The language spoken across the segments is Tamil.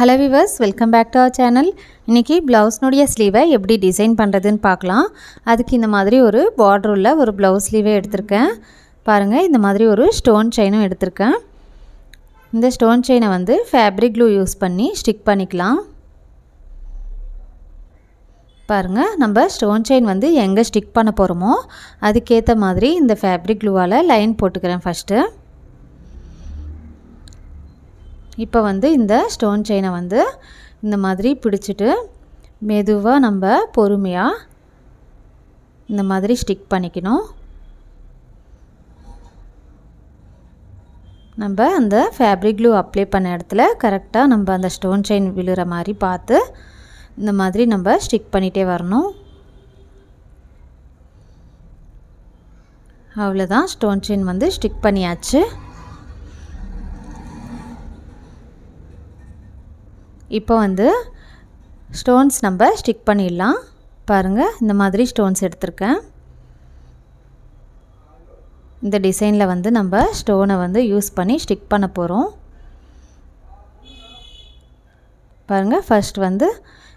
hello viewers welcome back to our channel இன்றைக்கி ப்ளவுஸ்னுடைய ஸ்லீவை எப்படி டிசைன் பண்ணுறதுன்னு பார்க்கலாம் அதுக்கு இந்த மாதிரி ஒரு பார்டர் உள்ள ஒரு ப்ளவுஸ் ஸ்லீவை எடுத்திருக்கேன் பாருங்கள் இந்த மாதிரி ஒரு ஸ்டோன் செயினும் எடுத்திருக்கேன் இந்த ஸ்டோன் செயினை வந்து ஃபேப்ரிக் க்ளூ யூஸ் பண்ணி ஸ்டிக் பண்ணிக்கலாம் பாருங்கள் நம்ம ஸ்டோன் செயின் வந்து எங்கே ஸ்டிக் பண்ண போகிறோமோ அதுக்கேற்ற மாதிரி இந்த ஃபேப்ரிக் க்ளூவால் லைன் போட்டுக்கிறேன் ஃபஸ்ட்டு இப்போ வந்து இந்த ஸ்டோன் செயினை வந்து இந்த மாதிரி பிடிச்சிட்டு மெதுவாக நம்ம பொறுமையாக இந்த மாதிரி ஸ்டிக் பண்ணிக்கணும் நம்ம அந்த ஃபேப்ரிக் க்ளூ அப்ளை பண்ண இடத்துல கரெக்டாக நம்ம அந்த ஸ்டோன் செயின் விழுற மாதிரி பார்த்து இந்த மாதிரி நம்ம ஸ்டிக் பண்ணிகிட்டே வரணும் அவ்வளோதான் ஸ்டோன் செயின் வந்து ஸ்டிக் பண்ணியாச்சு இப்போ வந்து ஸ்டோன்ஸ் நம்ம ஸ்டிக் பண்ணிடலாம் பாருங்கள் இந்த மாதிரி ஸ்டோன்ஸ் எடுத்திருக்கேன் இந்த டிசைனில் வந்து நம்ம ஸ்டோனை வந்து யூஸ் பண்ணி ஸ்டிக் பண்ண போகிறோம் பாருங்கள் ஃபர்ஸ்ட் வந்து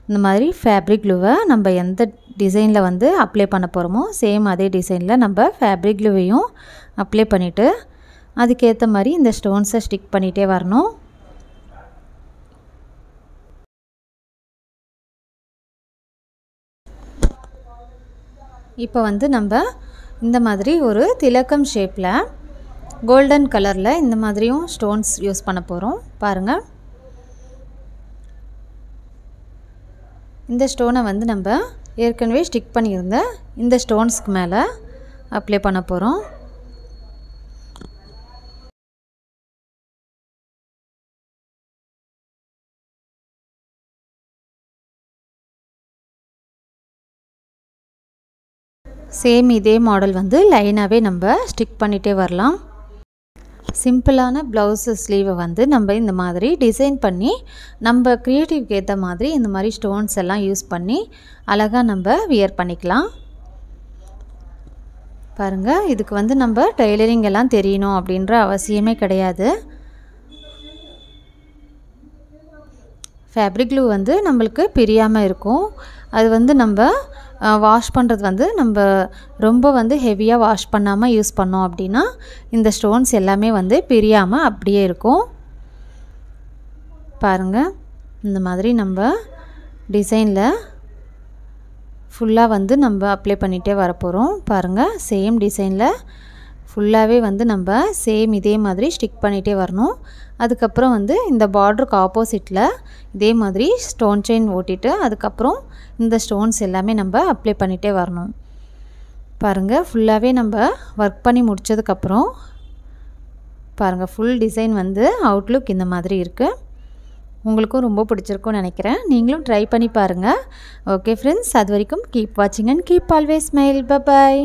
இந்த மாதிரி ஃபேப்ரிக் க்ளூவை நம்ம எந்த டிசைனில் வந்து அப்ளை பண்ண போகிறோமோ சேம் அதே டிசைனில் நம்ம ஃபேப்ரிக் க்ளூவையும் அப்ளை பண்ணிவிட்டு அதுக்கேற்ற மாதிரி இந்த ஸ்டோன்ஸை ஸ்டிக் பண்ணிகிட்டே வரணும் இப்போ வந்து நம்ம இந்த மாதிரி ஒரு திலக்கம் ஷேப்பில் கோல்டன் கலரில் இந்த மாதிரியும் ஸ்டோன்ஸ் யூஸ் பண்ண போகிறோம் பாருங்கள் இந்த ஸ்டோனை வந்து நம்ம ஏற்கனவே ஸ்டிக் பண்ணியிருந்த இந்த ஸ்டோன்ஸ்க்கு மேலே அப்ளை பண்ண போகிறோம் சேம் இதே மாடல் வந்து லைனாகவே நம்ம ஸ்டிக் பண்ணிகிட்டே வரலாம் சிம்பிளான ப்ளவுஸ் ஸ்லீவை வந்து நம்ம இந்த மாதிரி டிசைன் பண்ணி நம்ம க்ரியேட்டிவ்க்கு ஏற்ற மாதிரி இந்த மாதிரி ஸ்டோன்ஸ் எல்லாம் யூஸ் பண்ணி அழகாக நம்ம வியர் பண்ணிக்கலாம் பாருங்கள் இதுக்கு வந்து நம்ம டெய்லரிங் எல்லாம் தெரியணும் அப்படின்ற அவசியமே கிடையாது ஃபேப்ரிக் க்ளூ வந்து நம்மளுக்கு பிரியாமல் இருக்கும் அது வந்து நம்ம வாஷ் பண்ணுறது வந்து நம்ம ரொம்ப வந்து ஹெவியாக வாஷ் பண்ணாமல் யூஸ் பண்ணோம் அப்படின்னா இந்த ஸ்டோன்ஸ் எல்லாமே வந்து பிரியாமல் அப்படியே இருக்கும் பாருங்கள் இந்த மாதிரி நம்ம டிசைனில் ஃபுல்லாக வந்து நம்ம அப்ளை பண்ணிகிட்டே வரப்போகிறோம் பாருங்கள் சேம் டிசைனில் ஃபுல்லாகவே வந்து நம்ம சேம் இதே மாதிரி ஸ்டிக் பண்ணிகிட்டே வரணும் அதுக்கப்புறம் வந்து இந்த பார்டருக்கு ஆப்போசிட்டில் இதே மாதிரி ஸ்டோன் செயின் ஓட்டிட்டு அதுக்கப்புறம் இந்த ஸ்டோன்ஸ் எல்லாமே நம்ம அப்ளை பண்ணிகிட்டே வரணும் பாருங்கள் ஃபுல்லாகவே நம்ம ஒர்க் பண்ணி முடித்ததுக்கப்புறம் பாருங்கள் ஃபுல் டிசைன் வந்து அவுட்லுக் இந்த மாதிரி இருக்குது உங்களுக்கும் ரொம்ப பிடிச்சிருக்கும்னு நினைக்கிறேன் நீங்களும் ட்ரை பண்ணி பாருங்கள் ஓகே ஃப்ரெண்ட்ஸ் அது வரைக்கும் கீப் வாட்சிங் and keep always smile bye bye